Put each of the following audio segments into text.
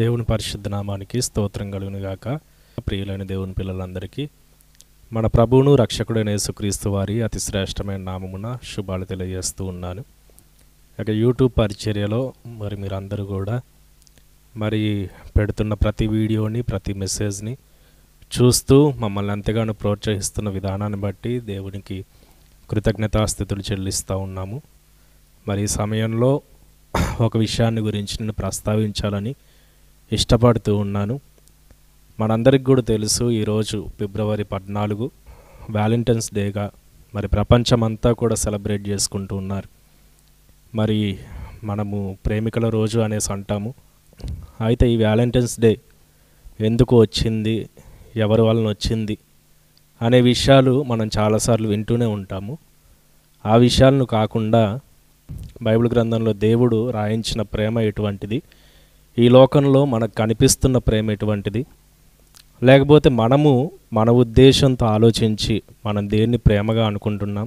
దేవుని పరిశుద్ధ నామానికి స్తోత్రం గాక ప్రియులైన దేవుని పిల్లలందరికీ మన ప్రభువును రక్షకుడైన యేసుక్రీస్తు వారి అతి శ్రేష్టమైన నామమున శుభాలు తెలియజేస్తూ ఉన్నాను ఇక యూట్యూబ్ పరిచర్యలో మరి మీరందరూ కూడా మరి పెడుతున్న ప్రతి వీడియోని ప్రతి మెసేజ్ని చూస్తూ మమ్మల్ని ఎంతగానో ప్రోత్సహిస్తున్న విధానాన్ని బట్టి దేవునికి కృతజ్ఞతాస్థితులు చెల్లిస్తూ ఉన్నాము మరి ఈ సమయంలో ఒక విషయాన్ని గురించి నేను ప్రస్తావించాలని ఇష్టపడుతూ ఉన్నాను మనందరికి కూడా తెలుసు ఈరోజు ఫిబ్రవరి పద్నాలుగు వ్యాలంటైన్స్ డేగా మరి ప్రపంచమంతా కూడా సెలబ్రేట్ చేసుకుంటూ ఉన్నారు మరి మనము ప్రేమికుల రోజు అనేసి అంటాము అయితే ఈ వ్యాలంటైన్స్ డే ఎందుకు వచ్చింది ఎవరి వలన వచ్చింది అనే విషయాలు మనం చాలాసార్లు వింటూనే ఉంటాము ఆ విషయాలను కాకుండా బైబిల్ గ్రంథంలో దేవుడు రాయించిన ప్రేమ ఎటువంటిది ఈ లోకంలో మనకు కనిపిస్తున్న ప్రేమ ఎటువంటిది లేకపోతే మనము మన ఉద్దేశంతో ఆలోచించి మనం దేన్ని ప్రేమగా అనుకుంటున్నాం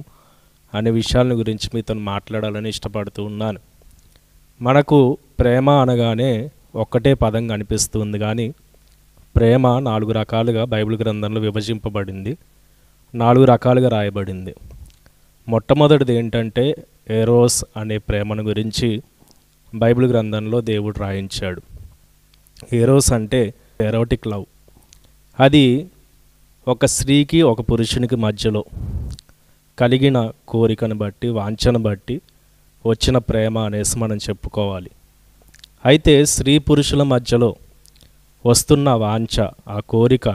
అనే విషయాలను గురించి మీతో మాట్లాడాలని ఇష్టపడుతూ ఉన్నాను మనకు ప్రేమ అనగానే ఒక్కటే పదం కనిపిస్తుంది కానీ ప్రేమ నాలుగు రకాలుగా బైబిల్ గ్రంథంలో విభజింపబడింది నాలుగు రకాలుగా రాయబడింది మొట్టమొదటిది ఏంటంటే ఏరోస్ అనే ప్రేమను గురించి బైబిల్ గ్రంథంలో దేవుడు రాయించాడు హీరోస్ అంటే ఎరోటిక్ లవ్ అది ఒక స్త్రీకి ఒక పురుషునికి మధ్యలో కలిగిన కోరికను బట్టి వాంఛను బట్టి వచ్చిన ప్రేమ అనేసి మనం చెప్పుకోవాలి అయితే స్త్రీ పురుషుల మధ్యలో వస్తున్న వాంఛ ఆ కోరిక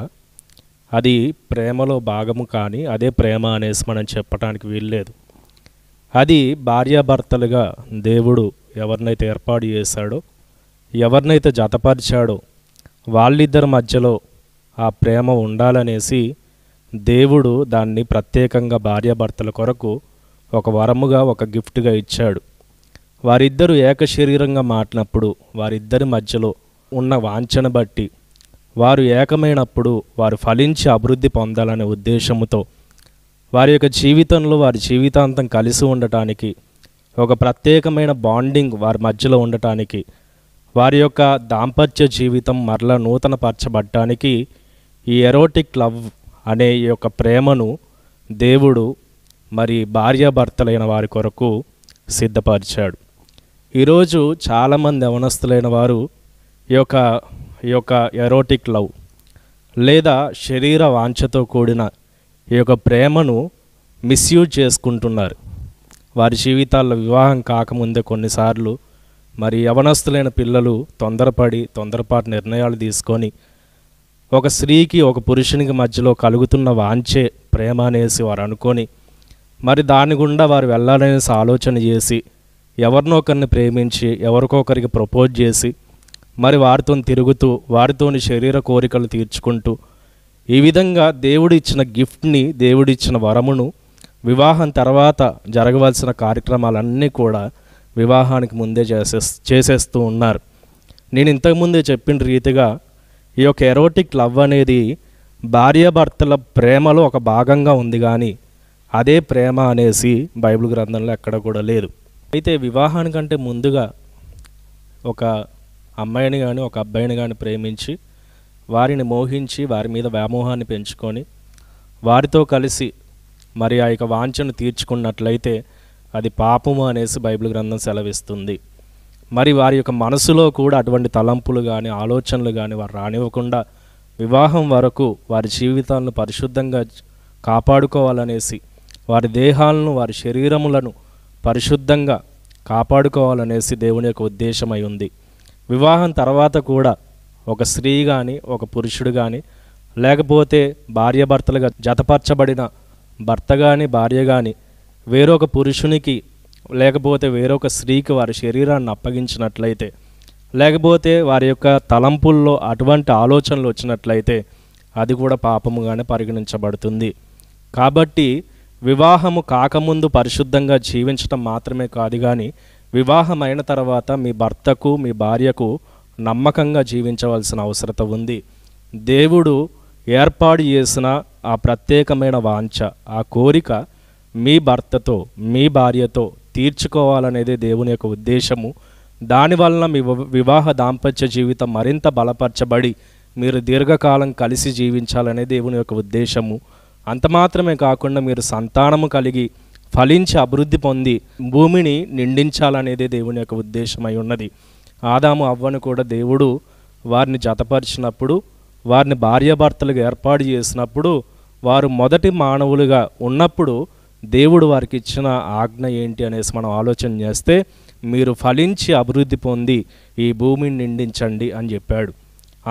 అది ప్రేమలో భాగము కానీ అదే ప్రేమ అనేసి మనం చెప్పడానికి వీల్లేదు అది భార్యాభర్తలుగా దేవుడు ఎవరినైతే ఏర్పాటు చేశాడో ఎవరినైతే జతపరిచాడో వాళ్ళిద్దరి మధ్యలో ఆ ప్రేమ ఉండాలనేసి దేవుడు దాన్ని ప్రత్యేకంగా భార్యాభర్తల కొరకు ఒక వరముగా ఒక గిఫ్ట్గా ఇచ్చాడు ఏక ఏకశరీరంగా మాటినప్పుడు వారిద్దరి మధ్యలో ఉన్న వాంఛన బట్టి వారు ఏకమైనప్పుడు వారు ఫలించి అభివృద్ధి పొందాలనే ఉద్దేశంతో వారి యొక్క జీవితంలో వారి జీవితాంతం కలిసి ఉండటానికి ఒక ప్రత్యేకమైన బాండింగ్ వారి మధ్యలో ఉండటానికి వారి యొక్క దాంపత్య జీవితం మరల నూతన పరచబడటానికి ఈ ఎరోటిక్ లవ్ అనే ఈ యొక్క ప్రేమను దేవుడు మరి భార్యాభర్తలైన వారి కొరకు సిద్ధపరిచాడు ఈరోజు చాలామంది అవనస్తులైన వారు ఈ యొక్క ఈ యొక్క ఎరోటిక్ లవ్ లేదా శరీర వాంఛతో కూడిన ఈ యొక్క ప్రేమను మిస్యూజ్ చేసుకుంటున్నారు వారి జీవితాల్లో వివాహం కాకముందే కొన్నిసార్లు మరి యవనస్తులైన పిల్లలు తొందరపడి తొందరపాటు నిర్ణయాలు తీసుకొని ఒక స్త్రీకి ఒక పురుషునికి మధ్యలో కలుగుతున్న వాంచే ప్రేమ అనేసి వారు అనుకొని మరి దాని గుండా వారు వెళ్ళాలనేసి ఆలోచన చేసి ఎవరినొకరిని ప్రేమించి ఎవరికొకరికి ప్రపోజ్ చేసి మరి వారితో తిరుగుతూ వారితోని శరీర కోరికలు తీర్చుకుంటూ ఈ విధంగా దేవుడిచ్చిన గిఫ్ట్ని దేవుడిచ్చిన వరమును వివాహం తర్వాత జరగవలసిన కార్యక్రమాలన్నీ కూడా వివాహానికి ముందే చేసే చేసేస్తూ ఉన్నారు నేను ఇంతకుముందే చెప్పిన రీతిగా ఈ యొక్క ఎరోటిక్ లవ్ అనేది భార్యాభర్తల ప్రేమలో ఒక భాగంగా ఉంది కానీ అదే ప్రేమ అనేసి బైబిల్ గ్రంథంలో ఎక్కడ కూడా లేదు అయితే వివాహానికంటే ముందుగా ఒక అమ్మాయిని కానీ ఒక అబ్బాయిని కానీ ప్రేమించి వారిని మోహించి వారి మీద వ్యామోహాన్ని పెంచుకొని వారితో కలిసి మరి ఆ యొక్క వాంఛను తీర్చుకున్నట్లయితే అది పాపము అనేసి బైబిల్ గ్రంథం సెలవిస్తుంది మరి వారి యొక్క మనసులో కూడా అటువంటి తలంపులు కానీ ఆలోచనలు కానీ వారు రానివ్వకుండా వివాహం వరకు వారి జీవితాలను పరిశుద్ధంగా కాపాడుకోవాలనేసి వారి దేహాలను వారి శరీరములను పరిశుద్ధంగా కాపాడుకోవాలనేసి దేవుని యొక్క ఉద్దేశమై ఉంది వివాహం తర్వాత కూడా ఒక స్త్రీ కానీ ఒక పురుషుడు కానీ లేకపోతే భార్యాభర్తలుగా జతపరచబడిన భర్త కానీ భార్య కానీ వేరొక పురుషునికి లేకపోతే వేరొక స్త్రీకి వారి శరీరాన్ని అప్పగించినట్లయితే లేకపోతే వారి యొక్క తలంపుల్లో అటువంటి ఆలోచనలు వచ్చినట్లయితే అది కూడా పాపముగానే పరిగణించబడుతుంది కాబట్టి వివాహము కాకముందు పరిశుద్ధంగా జీవించడం మాత్రమే కాదు కానీ వివాహమైన తర్వాత మీ భర్తకు మీ భార్యకు నమ్మకంగా జీవించవలసిన అవసరత ఉంది దేవుడు ఏర్పాటు చేసిన ఆ ప్రత్యేకమైన వాంఛ ఆ కోరిక మీ భర్తతో మీ భార్యతో తీర్చుకోవాలనేదే దేవుని యొక్క ఉద్దేశము దానివలన మీ వివాహ దాంపత్య జీవితం మరింత బలపరచబడి మీరు దీర్ఘకాలం కలిసి జీవించాలనే దేవుని యొక్క ఉద్దేశము అంత మాత్రమే కాకుండా మీరు సంతానము కలిగి ఫలించి అభివృద్ధి పొంది భూమిని నిండించాలనేదే దేవుని యొక్క ఉద్దేశమై ఉన్నది ఆదాము అవ్వను కూడా దేవుడు వారిని జతపరిచినప్పుడు వారిని భార్యాభర్తలుగా ఏర్పాటు చేసినప్పుడు వారు మొదటి మానవులుగా ఉన్నప్పుడు దేవుడు వారికి ఇచ్చిన ఆజ్ఞ ఏంటి అనేసి మనం ఆలోచన చేస్తే మీరు ఫలించి అభివృద్ధి పొంది ఈ భూమిని నిండించండి అని చెప్పాడు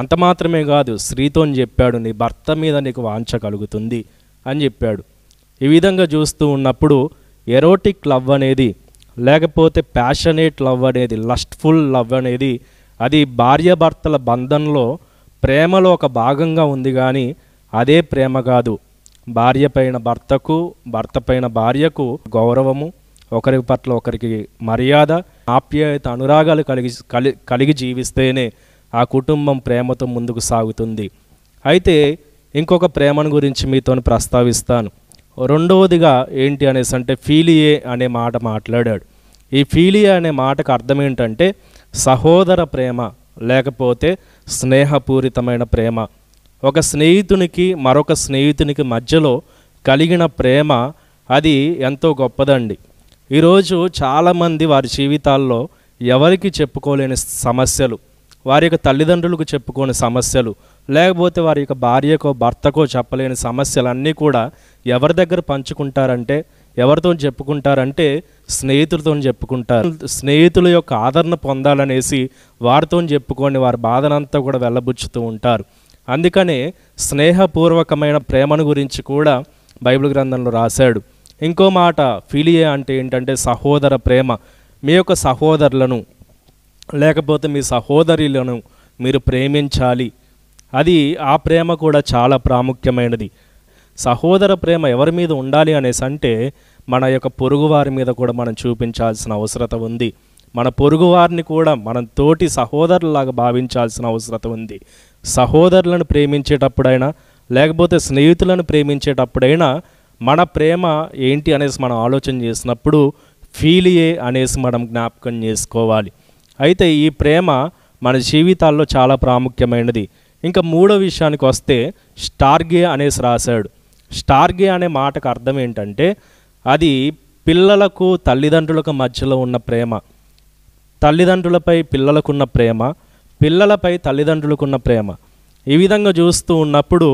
అంత మాత్రమే కాదు స్త్రీతో చెప్పాడు నీ భర్త మీద నీకు వాంఛ కలుగుతుంది అని చెప్పాడు ఈ విధంగా చూస్తూ ఉన్నప్పుడు ఎరోటిక్ లవ్ అనేది లేకపోతే ప్యాషనేట్ లవ్ అనేది లస్ట్ఫుల్ లవ్ అనేది అది భార్యాభర్తల బంధంలో ప్రేమలో ఒక భాగంగా ఉంది కానీ అదే ప్రేమ కాదు భార్య పైన భర్తకు భర్త పైన భార్యకు గౌరవము ఒకరి పట్ల ఒకరికి మర్యాద ఆప్యాయత అనురాగాలు కలిగి కలి కలిగి జీవిస్తేనే ఆ కుటుంబం ప్రేమతో ముందుకు సాగుతుంది అయితే ఇంకొక ప్రేమను గురించి మీతో ప్రస్తావిస్తాను రెండవదిగా ఏంటి అనేసి అంటే ఫీలియే అనే మాట మాట్లాడాడు ఈ ఫీలియే అనే మాటకు అర్థం ఏంటంటే సహోదర ప్రేమ లేకపోతే స్నేహపూరితమైన ప్రేమ ఒక స్నేహితునికి మరొక స్నేహితునికి మధ్యలో కలిగిన ప్రేమ అది ఎంతో గొప్పదండి ఈరోజు చాలామంది వారి జీవితాల్లో ఎవరికి చెప్పుకోలేని సమస్యలు వారి యొక్క తల్లిదండ్రులకు చెప్పుకోని సమస్యలు లేకపోతే వారి యొక్క భార్యకో భర్తకో చెప్పలేని సమస్యలు అన్నీ కూడా ఎవరి దగ్గర పంచుకుంటారంటే ఎవరితో చెప్పుకుంటారంటే స్నేహితులతో చెప్పుకుంటారు స్నేహితుల యొక్క ఆదరణ పొందాలనేసి వారితో చెప్పుకొని వారి బాధనంతా కూడా వెళ్ళబుచ్చుతూ ఉంటారు అందుకనే స్నేహపూర్వకమైన ప్రేమను గురించి కూడా బైబిల్ గ్రంథంలో రాశాడు ఇంకో మాట ఫిలియే అంటే ఏంటంటే సహోదర ప్రేమ మీ యొక్క సహోదరులను లేకపోతే మీ సహోదరులను మీరు ప్రేమించాలి అది ఆ ప్రేమ కూడా చాలా ప్రాముఖ్యమైనది సహోదర ప్రేమ ఎవరి మీద ఉండాలి అనేసి అంటే మన యొక్క పొరుగువారి మీద కూడా మనం చూపించాల్సిన అవసరత ఉంది మన పొరుగువారిని కూడా మన తోటి సహోదరులాగా భావించాల్సిన అవసరత ఉంది సహోదరులను ప్రేమించేటప్పుడైనా లేకపోతే స్నేహితులను ప్రేమించేటప్పుడైనా మన ప్రేమ ఏంటి అనేసి మనం ఆలోచన చేసినప్పుడు ఫీలియే అనేసి మనం జ్ఞాపకం చేసుకోవాలి అయితే ఈ ప్రేమ మన జీవితాల్లో చాలా ప్రాముఖ్యమైనది ఇంకా మూడో విషయానికి వస్తే స్టార్గే అనేసి రాశాడు స్టార్గే అనే మాటకు అర్థం ఏంటంటే అది పిల్లలకు తల్లిదండ్రులకు మధ్యలో ఉన్న ప్రేమ తల్లిదండ్రులపై పిల్లలకున్న ప్రేమ పిల్లలపై తల్లిదండ్రులకున్న ప్రేమ ఈ విధంగా చూస్తూ ఉన్నప్పుడు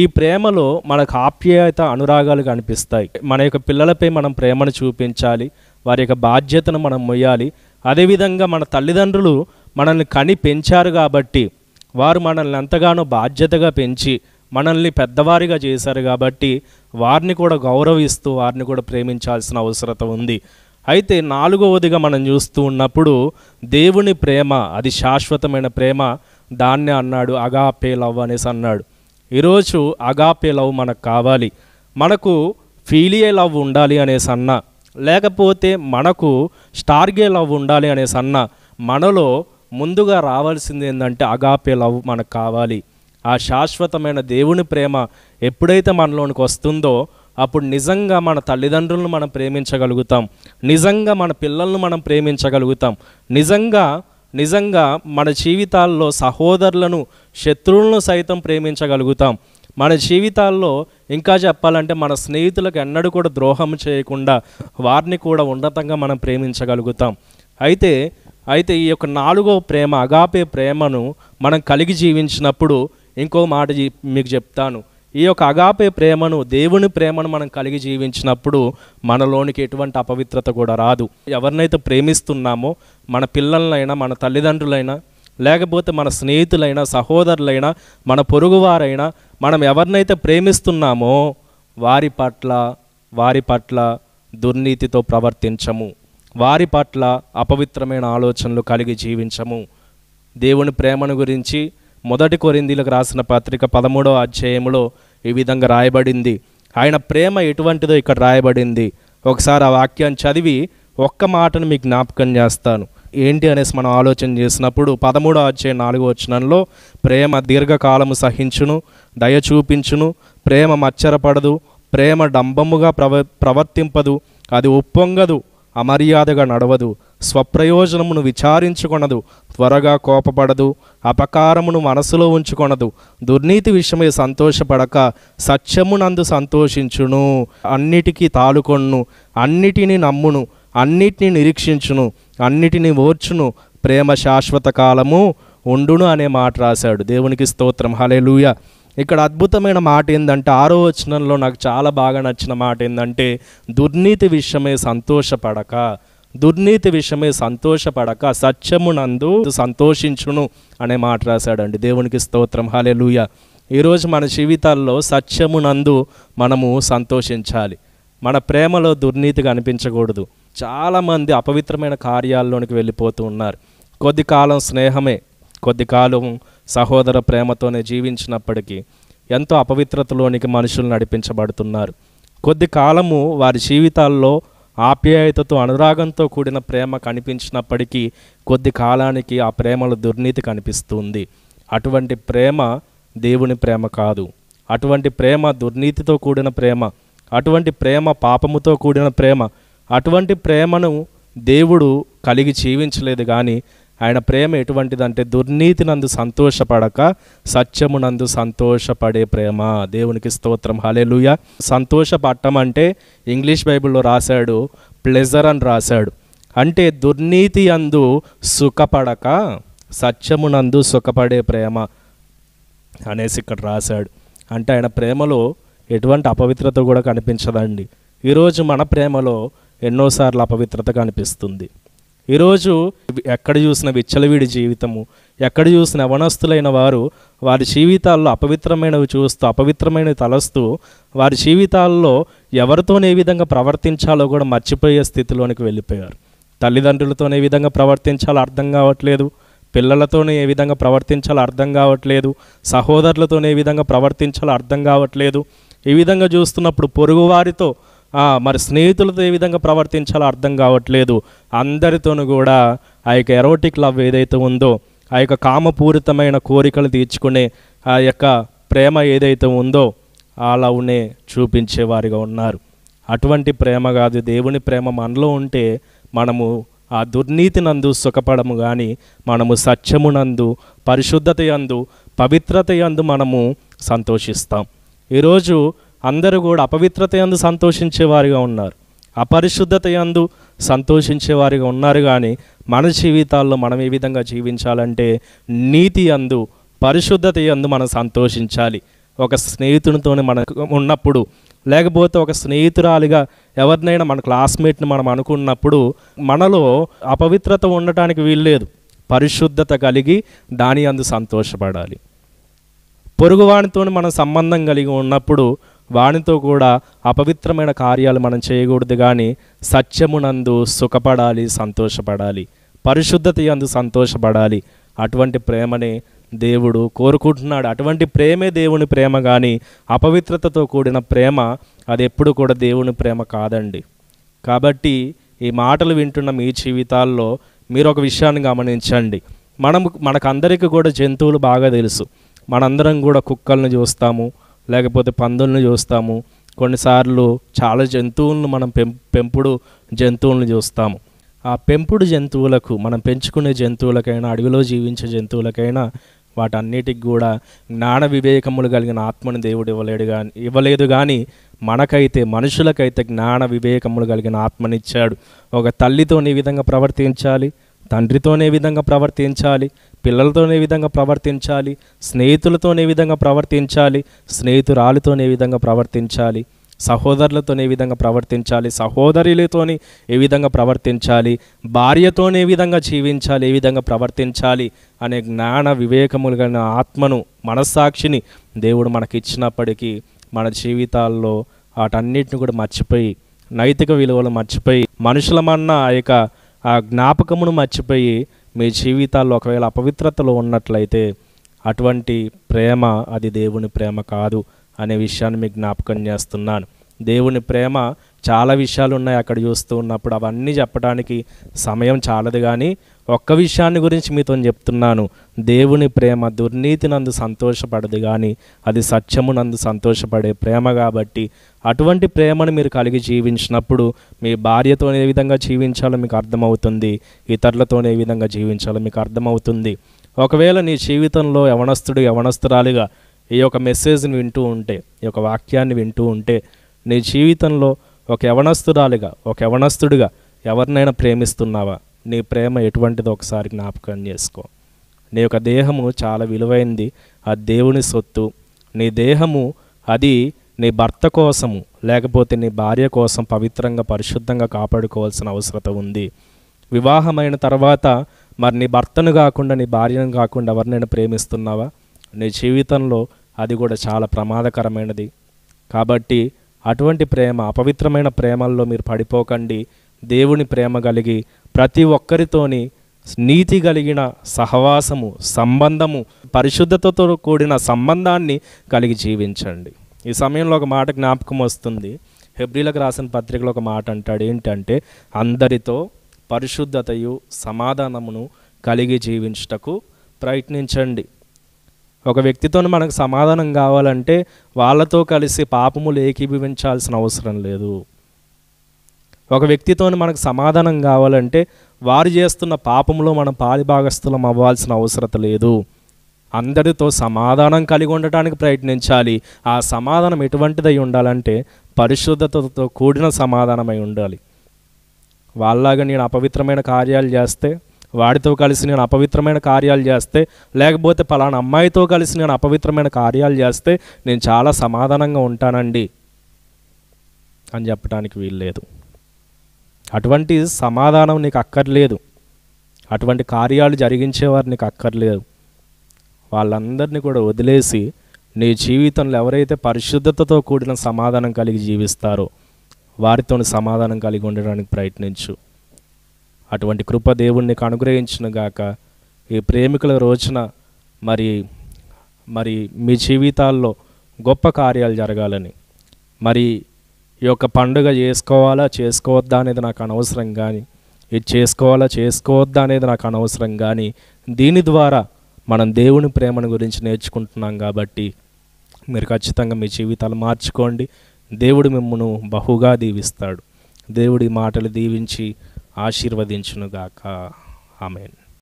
ఈ ప్రేమలో మనకు ఆప్యాయత అనురాగాలు కనిపిస్తాయి మన యొక్క పిల్లలపై మనం ప్రేమను చూపించాలి వారి యొక్క బాధ్యతను మనం మొయ్యాలి అదేవిధంగా మన తల్లిదండ్రులు మనల్ని కని పెంచారు కాబట్టి వారు మనల్ని ఎంతగానో బాధ్యతగా పెంచి మనల్ని పెద్దవారిగా చేశారు కాబట్టి వారిని కూడా గౌరవిస్తూ వారిని కూడా ప్రేమించాల్సిన అవసరత ఉంది అయితే నాలుగవదిగా మనం చూస్తూ ఉన్నప్పుడు దేవుని ప్రేమ అది శాశ్వతమైన ప్రేమ దాన్నే అన్నాడు అగాపే లవ్ అనేసి అన్నాడు ఈరోజు అగాపే లవ్ మనకు కావాలి మనకు ఫీలియే లవ్ ఉండాలి అనేసి అన్న లేకపోతే మనకు స్టార్గే లవ్ ఉండాలి అనేసి అన్న మనలో ముందుగా రావాల్సింది ఏంటంటే అగాపే లవ్ మనకు కావాలి ఆ శాశ్వతమైన దేవుని ప్రేమ ఎప్పుడైతే మనలోనికి వస్తుందో అప్పుడు నిజంగా మన తల్లిదండ్రులను మనం ప్రేమించగలుగుతాం నిజంగా మన పిల్లలను మనం ప్రేమించగలుగుతాం నిజంగా నిజంగా మన జీవితాల్లో సహోదరులను శత్రువులను సైతం ప్రేమించగలుగుతాం మన జీవితాల్లో ఇంకా చెప్పాలంటే మన స్నేహితులకు ఎన్నడూ కూడా ద్రోహం చేయకుండా వారిని కూడా ఉన్నతంగా మనం ప్రేమించగలుగుతాం అయితే అయితే ఈ యొక్క నాలుగో ప్రేమ అగాపే ప్రేమను మనం కలిగి జీవించినప్పుడు ఇంకో మాట మీకు చెప్తాను ఈ యొక్క అగాపే ప్రేమను దేవుని ప్రేమను మనం కలిగి జీవించినప్పుడు మనలోనికి ఎటువంటి అపవిత్రత కూడా రాదు ఎవరినైతే ప్రేమిస్తున్నామో మన పిల్లలైనా మన తల్లిదండ్రులైనా లేకపోతే మన స్నేహితులైనా సహోదరులైనా మన పొరుగువారైనా మనం ఎవరినైతే ప్రేమిస్తున్నామో వారి పట్ల వారి పట్ల దుర్నీతితో ప్రవర్తించము వారి పట్ల అపవిత్రమైన ఆలోచనలు కలిగి జీవించము దేవుని ప్రేమను గురించి మొదటి కొరిందీలకు రాసిన పత్రిక పదమూడవ అధ్యాయంలో ఈ విధంగా రాయబడింది ఆయన ప్రేమ ఎటువంటిదో ఇక్కడ రాయబడింది ఒకసారి ఆ వాక్యాన్ని చదివి ఒక్క మాటను మీకు జ్ఞాపకం చేస్తాను ఏంటి అనేసి మనం ఆలోచన చేసినప్పుడు పదమూడో అధ్యాయం నాలుగో వచనంలో ప్రేమ దీర్ఘకాలము సహించును దయ చూపించును ప్రేమ మచ్చరపడదు ప్రేమ డంబముగా ప్రవ ప్రవర్తింపదు అది ఉప్పొంగదు అమర్యాదగా నడవదు స్వప్రయోజనమును విచారించుకొనదు త్వరగా కోపపడదు అపకారమును మనసులో ఉంచుకొనదు దుర్నీతి విషయమై సంతోషపడక సత్యమునందు సంతోషించును అన్నిటికీ తాలుకొన్ను అన్నిటినీ నమ్మును అన్నిటినీ నిరీక్షించును అన్నిటినీ ఓర్చును ప్రేమ శాశ్వత కాలము ఉండును అనే మాట రాశాడు దేవునికి స్తోత్రం హలే ఇక్కడ అద్భుతమైన మాట ఏంటంటే ఆరో వచనంలో నాకు చాలా బాగా నచ్చిన మాట ఏంటంటే దుర్నీతి విషయమే సంతోషపడక దుర్నీతి విషయమే సంతోషపడక సత్యమునందు సంతోషించును అనే మాట రాశాడండి దేవునికి స్తోత్రం హాలే లూయ ఈరోజు మన జీవితాల్లో సత్యమునందు మనము సంతోషించాలి మన ప్రేమలో దుర్నీతి కనిపించకూడదు చాలామంది అపవిత్రమైన కార్యాల్లోనికి వెళ్ళిపోతూ ఉన్నారు కొద్ది కాలం స్నేహమే కొద్ది కాలం సహోదర ప్రేమతోనే జీవించినప్పటికీ ఎంతో అపవిత్రతలోనికి మనుషులు నడిపించబడుతున్నారు కొద్ది కాలము వారి జీవితాల్లో ఆప్యాయతతో అనురాగంతో కూడిన ప్రేమ కనిపించినప్పటికీ కొద్ది కాలానికి ఆ ప్రేమలో దుర్నీతి కనిపిస్తుంది అటువంటి ప్రేమ దేవుని ప్రేమ కాదు అటువంటి ప్రేమ దుర్నీతితో కూడిన ప్రేమ అటువంటి ప్రేమ పాపముతో కూడిన ప్రేమ అటువంటి ప్రేమను దేవుడు కలిగి జీవించలేదు కానీ ఆయన ప్రేమ ఎటువంటిదంటే దుర్నీతి నందు సంతోషపడక సత్యమునందు సంతోషపడే ప్రేమ దేవునికి స్తోత్రం హలేలుయ సంతోషపడటం అంటే ఇంగ్లీష్ బైబిల్లో రాశాడు ప్లెజర్ అని రాశాడు అంటే దుర్నీతి అందు సుఖపడక సత్యమునందు సుఖపడే ప్రేమ అనేసి ఇక్కడ రాశాడు అంటే ఆయన ప్రేమలో ఎటువంటి అపవిత్రత కూడా కనిపించదండి ఈరోజు మన ప్రేమలో ఎన్నోసార్లు అపవిత్రత కనిపిస్తుంది ఈరోజు ఎక్కడ చూసిన విచ్చలవీడి జీవితము ఎక్కడ చూసిన అవనస్తులైన వారు వారి జీవితాల్లో అపవిత్రమైనవి చూస్తూ అపవిత్రమైనవి తలస్తూ వారి జీవితాల్లో ఎవరితోనే ఏ విధంగా ప్రవర్తించాలో కూడా మర్చిపోయే స్థితిలోనికి వెళ్ళిపోయారు తల్లిదండ్రులతోనే ఏ విధంగా ప్రవర్తించాలో అర్థం కావట్లేదు పిల్లలతోనే ఏ విధంగా ప్రవర్తించాలో అర్థం కావట్లేదు సహోదరులతోనే ఏ విధంగా ప్రవర్తించాలో అర్థం కావట్లేదు ఈ విధంగా చూస్తున్నప్పుడు పొరుగువారితో మరి స్నేహితులతో ఏ విధంగా ప్రవర్తించాలో అర్థం కావట్లేదు అందరితోనూ కూడా ఆ యొక్క ఎరోటిక్ లవ్ ఏదైతే ఉందో ఆ యొక్క కామపూరితమైన కోరికలు తీర్చుకునే ఆ యొక్క ప్రేమ ఏదైతే ఉందో ఆ లవ్నే చూపించేవారిగా ఉన్నారు అటువంటి ప్రేమ కాదు దేవుని ప్రేమ మనలో ఉంటే మనము ఆ దుర్నీతి నందు సుఖపడము కానీ మనము సత్యమునందు పరిశుద్ధత యందు పవిత్రత యందు మనము సంతోషిస్తాం ఈరోజు అందరూ కూడా అపవిత్రత ఎందు సంతోషించేవారిగా ఉన్నారు అపరిశుద్ధత ఎందు సంతోషించేవారిగా ఉన్నారు కానీ మన జీవితాల్లో మనం ఏ విధంగా జీవించాలంటే నీతి అందు పరిశుద్ధత ఎందు మనం సంతోషించాలి ఒక స్నేహితునితోనే మన ఉన్నప్పుడు లేకపోతే ఒక స్నేహితురాలిగా ఎవరినైనా మన క్లాస్మేట్ని మనం అనుకున్నప్పుడు మనలో అపవిత్రత ఉండటానికి వీల్లేదు పరిశుద్ధత కలిగి దాని అందు సంతోషపడాలి పొరుగువానితో మనం సంబంధం కలిగి ఉన్నప్పుడు వానితో కూడా అపవిత్రమైన కార్యాలు మనం చేయకూడదు కానీ సత్యమునందు సుఖపడాలి సంతోషపడాలి పరిశుద్ధత అందు సంతోషపడాలి అటువంటి ప్రేమనే దేవుడు కోరుకుంటున్నాడు అటువంటి ప్రేమే దేవుని ప్రేమ కానీ అపవిత్రతతో కూడిన ప్రేమ అది ఎప్పుడు కూడా దేవుని ప్రేమ కాదండి కాబట్టి ఈ మాటలు వింటున్న మీ జీవితాల్లో మీరు ఒక విషయాన్ని గమనించండి మనం మనకందరికీ కూడా జంతువులు బాగా తెలుసు మనందరం కూడా కుక్కల్ని చూస్తాము లేకపోతే పందులను చూస్తాము కొన్నిసార్లు చాలా జంతువులను మనం పెంపుడు జంతువులను చూస్తాము ఆ పెంపుడు జంతువులకు మనం పెంచుకునే జంతువులకైనా అడవిలో జీవించే జంతువులకైనా వాటన్నిటికి కూడా జ్ఞాన వివేకములు కలిగిన ఆత్మను దేవుడు ఇవ్వలేడు కానీ ఇవ్వలేదు కానీ మనకైతే మనుషులకైతే జ్ఞాన వివేకములు కలిగిన ఆత్మనిచ్చాడు ఒక తల్లితో నీ విధంగా ప్రవర్తించాలి తండ్రితోనే విధంగా ప్రవర్తించాలి పిల్లలతోనే విధంగా ప్రవర్తించాలి స్నేహితులతోనే విధంగా ప్రవర్తించాలి స్నేహితురాలితోనే విధంగా ప్రవర్తించాలి సహోదరులతోనే విధంగా ప్రవర్తించాలి సహోదరులతోనే ఏ విధంగా ప్రవర్తించాలి భార్యతోనే విధంగా జీవించాలి ఏ విధంగా ప్రవర్తించాలి అనే జ్ఞాన వివేకములు కలిగిన ఆత్మను మనస్సాక్షిని దేవుడు మనకిచ్చినప్పటికీ మన జీవితాల్లో వాటన్నిటిని కూడా మర్చిపోయి నైతిక విలువలు మర్చిపోయి మనుషుల మన్న ఆ యొక్క ఆ జ్ఞాపకమును మర్చిపోయి మీ జీవితాల్లో ఒకవేళ అపవిత్రతలో ఉన్నట్లయితే అటువంటి ప్రేమ అది దేవుని ప్రేమ కాదు అనే విషయాన్ని మీకు జ్ఞాపకం చేస్తున్నాను దేవుని ప్రేమ చాలా విషయాలు ఉన్నాయి అక్కడ చూస్తూ ఉన్నప్పుడు అవన్నీ చెప్పడానికి సమయం చాలదు కానీ ఒక్క విషయాన్ని గురించి మీతో చెప్తున్నాను దేవుని ప్రేమ దుర్నీతి నందు సంతోషపడదు కానీ అది సత్యము నందు సంతోషపడే ప్రేమ కాబట్టి అటువంటి ప్రేమను మీరు కలిగి జీవించినప్పుడు మీ భార్యతో ఏ విధంగా జీవించాలో మీకు అర్థమవుతుంది ఇతరులతో ఏ విధంగా జీవించాలో మీకు అర్థమవుతుంది ఒకవేళ నీ జీవితంలో యవనస్తుడు యవనస్తురాలిగా ఈ యొక్క మెసేజ్ని వింటూ ఉంటే ఈ యొక్క వాక్యాన్ని వింటూ ఉంటే నీ జీవితంలో ఒక యవనస్తురాలిగా ఒక యవనస్తుడిగా ఎవరినైనా ప్రేమిస్తున్నావా నీ ప్రేమ ఎటువంటిదో ఒకసారి జ్ఞాపకం చేసుకో నీ యొక్క దేహము చాలా విలువైంది ఆ దేవుని సొత్తు నీ దేహము అది నీ భర్త కోసము లేకపోతే నీ భార్య కోసం పవిత్రంగా పరిశుద్ధంగా కాపాడుకోవాల్సిన అవసరత ఉంది వివాహమైన తర్వాత మరి నీ భర్తను కాకుండా నీ భార్యను కాకుండా ఎవరినైనా ప్రేమిస్తున్నావా నీ జీవితంలో అది కూడా చాలా ప్రమాదకరమైనది కాబట్టి అటువంటి ప్రేమ అపవిత్రమైన ప్రేమల్లో మీరు పడిపోకండి దేవుని ప్రేమ కలిగి ప్రతి ఒక్కరితోని నీతి కలిగిన సహవాసము సంబంధము పరిశుద్ధతతో కూడిన సంబంధాన్ని కలిగి జీవించండి ఈ సమయంలో ఒక మాట జ్ఞాపకం వస్తుంది హెబ్రిలకు రాసిన పత్రికలో ఒక మాట అంటాడు ఏంటంటే అందరితో పరిశుద్ధతయు సమాధానమును కలిగి జీవించుటకు ప్రయత్నించండి ఒక వ్యక్తితో మనకు సమాధానం కావాలంటే వాళ్ళతో కలిసి పాపములు ఏకీభవించాల్సిన అవసరం లేదు ఒక వ్యక్తితో మనకు సమాధానం కావాలంటే వారు చేస్తున్న పాపంలో మనం పాలిభాగస్థులం అవ్వాల్సిన అవసరత లేదు అందరితో సమాధానం కలిగి ఉండటానికి ప్రయత్నించాలి ఆ సమాధానం ఎటువంటిదై ఉండాలంటే పరిశుద్ధతతో కూడిన సమాధానమై ఉండాలి వాళ్ళలాగా నేను అపవిత్రమైన కార్యాలు చేస్తే వాడితో కలిసి నేను అపవిత్రమైన కార్యాలు చేస్తే లేకపోతే పలానా అమ్మాయితో కలిసి నేను అపవిత్రమైన కార్యాలు చేస్తే నేను చాలా సమాధానంగా ఉంటానండి అని చెప్పడానికి వీల్లేదు అటువంటి సమాధానం నీకు అక్కర్లేదు అటువంటి కార్యాలు జరిగించేవారు నీకు అక్కర్లేదు వాళ్ళందరినీ కూడా వదిలేసి నీ జీవితంలో ఎవరైతే పరిశుద్ధతతో కూడిన సమాధానం కలిగి జీవిస్తారో వారితో సమాధానం కలిగి ఉండడానికి ప్రయత్నించు అటువంటి కృప దేవుణ్ణి అనుగ్రహించిన గాక ఈ ప్రేమికుల రోజున మరి మరి మీ జీవితాల్లో గొప్ప కార్యాలు జరగాలని మరి ఈ యొక్క పండుగ చేసుకోవాలా చేసుకోవద్దా అనేది నాకు అనవసరం కానీ ఇది చేసుకోవాలా చేసుకోవద్దా అనేది నాకు అనవసరం కానీ దీని ద్వారా మనం దేవుని ప్రేమను గురించి నేర్చుకుంటున్నాం కాబట్టి మీరు ఖచ్చితంగా మీ జీవితాలు మార్చుకోండి దేవుడు మిమ్మను బహుగా దీవిస్తాడు దేవుడి మాటలు దీవించి ఆశీర్వదించునుగాక ఆమెను